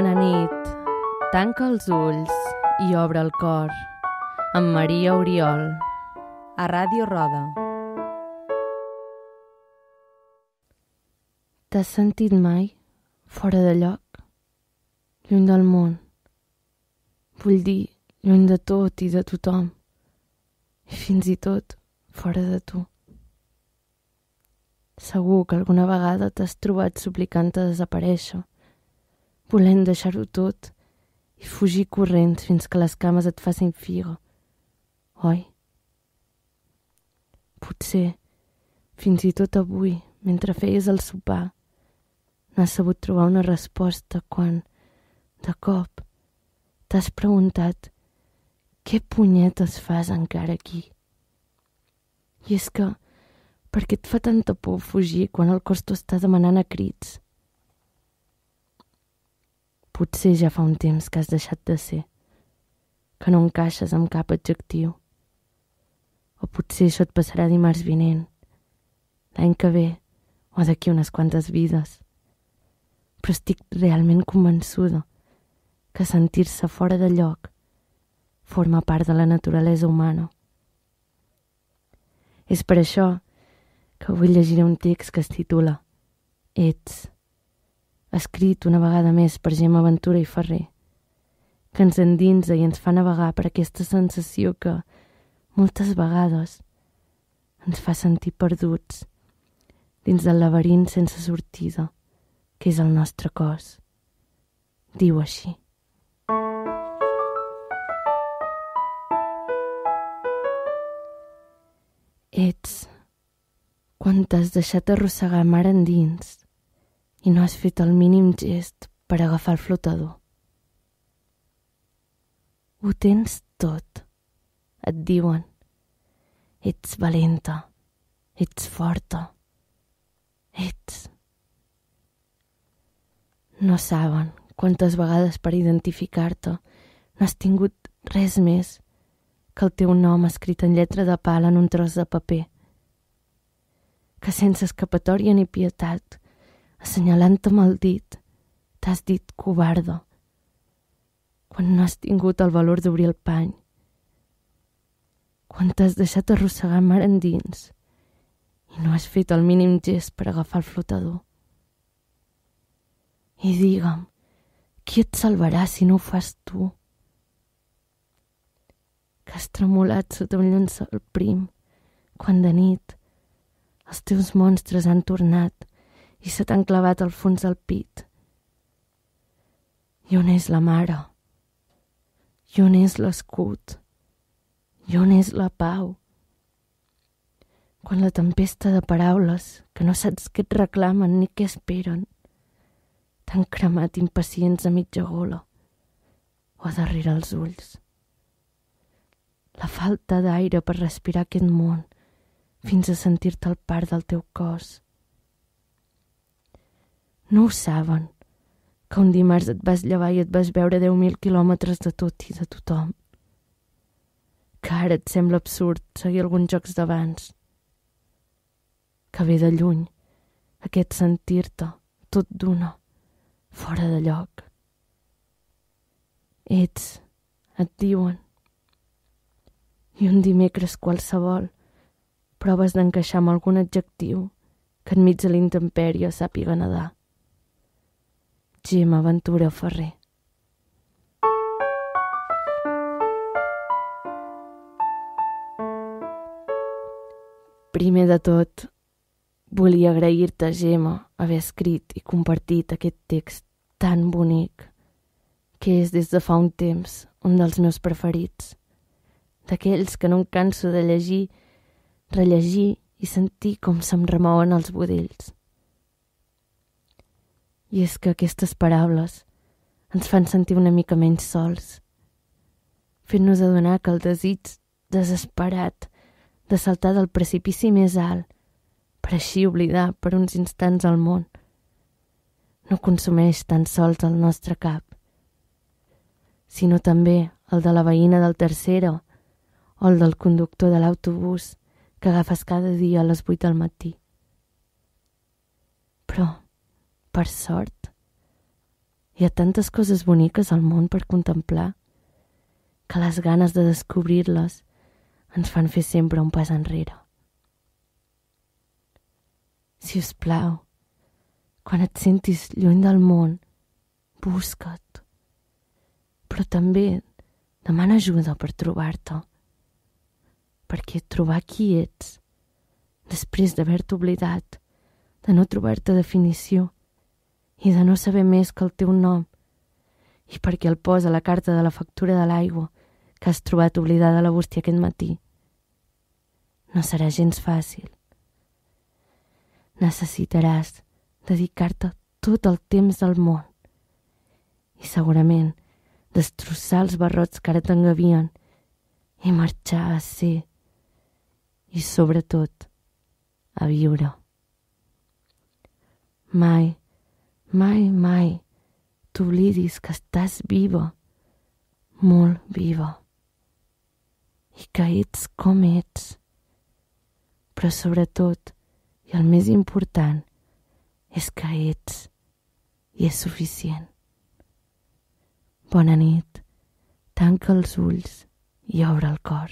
Bona nit. Tanca els ulls i obre el cor. Amb Maria Oriol. A Ràdio Roda. T'has sentit mai fora de lloc? Lluny del món. Vull dir, lluny de tot i de tothom. I fins i tot fora de tu. Segur que alguna vegada t'has trobat suplicant a desaparèixer volent deixar-ho tot i fugir corrent fins que les cames et facin figa, oi? Potser, fins i tot avui, mentre feies el sopar, no sabut trobar una resposta quan, de cop, t'has preguntat què punyetes fas encara aquí? I és que, perquè et fa tanta por fugir quan el cos t'ho està demanant a crits? Potser ja fa un temps que has deixat de ser, que no encaixes amb cap adjectiu. O potser això et passarà dimarts vinent, l'any que ve o d'aquí unes quantes vides. Però estic realment convençuda que sentir-se fora de lloc forma part de la naturalesa humana. És per això que avui llegiré un text que es titula Ets escrit una vegada més per Gemma Ventura i Ferrer, que ens endinsa i ens fa navegar per aquesta sensació que, moltes vegades, ens fa sentir perduts dins del laberint sense sortida, que és el nostre cos. Diu així. Ets quan t'has deixat arrossegar mar endins i no has fet el mínim gest per agafar el flotador. Ho tens tot, et diuen. Ets valenta, ets forta, ets... No saben quantes vegades per identificar-te no has tingut res més que el teu nom escrit en lletra de pal en un tros de paper. Que sense escapatòria ni pietat assenyalant amb el dit. T'has dit covarda, quan no has tingut el valor d'obrir el pany, quan t'has deixat arrossegar mar endins i no has fet el mínim gest per agafar el flotador. I digue'm, qui et salvarà si no ho fas tu? Que has tremolat sota un llençol prim, quan de nit els teus monstres han tornat i se t'han clavat al fons del pit. I on és la mare? I on és l'escut? I on és la pau? Quan la tempesta de paraules, que no saps què et reclamen ni què esperen, t'han cremat impacients a mitja gola o a darrere els ulls. La falta d'aire per respirar aquest món fins a sentir-te el part del teu cos – no ho saben, que un dimarts et vas llevar i et vas veure 10.000 quilòmetres de tot i de tothom. Que ara et sembla absurd seguir alguns jocs d'abans. Que ve de lluny, aquest sentir-te, tot d'una, fora de lloc. Ets, et diuen. I un dimecres qualsevol proves d'encaixar amb algun adjectiu que enmig de l'intempèrie sàpiga nedar. Gemma Ventura Ferrer. Primer de tot, volia agrair-te, Gemma, haver escrit i compartit aquest text tan bonic, que és des de fa un temps un dels meus preferits, d'aquells que no em canso de llegir, rellegir i sentir com se'm remouen els budells i és que aquestes paraules ens fan sentir una mica menys sols, fent-nos adonar que el desig desesperat de saltar del precipici més alt per així oblidar per uns instants el món no consumeix tan sols el nostre cap, sinó també el de la veïna del tercer o el del conductor de l'autobús que agafes cada dia a les vuit del matí. Però per sort, hi ha tantes coses boniques al món per contemplar que les ganes de descobrir-les ens fan fer sempre un pas enrere. Si us plau, quan et sentis lluny del món, busca't. Però també demana ajuda per trobar-te. Perquè trobar qui ets, després d'haver-te oblidat, de no trobar-te definició, i de no saber més que el teu nom, i perquè el posa la carta de la factura de l'aigua que has trobat oblidada a la bústia aquest matí. No serà gens fàcil. Necessitaràs dedicar-te tot el temps del món i segurament destrossar els barrots que ara t'engavien i marxar a ser i, sobretot, a viure. Mai mai, mai t'oblidis que estàs viva, molt viva, i que ets com ets. Però sobretot, i el més important, és que ets i és suficient. Bona nit, tanca els ulls i obre el cor.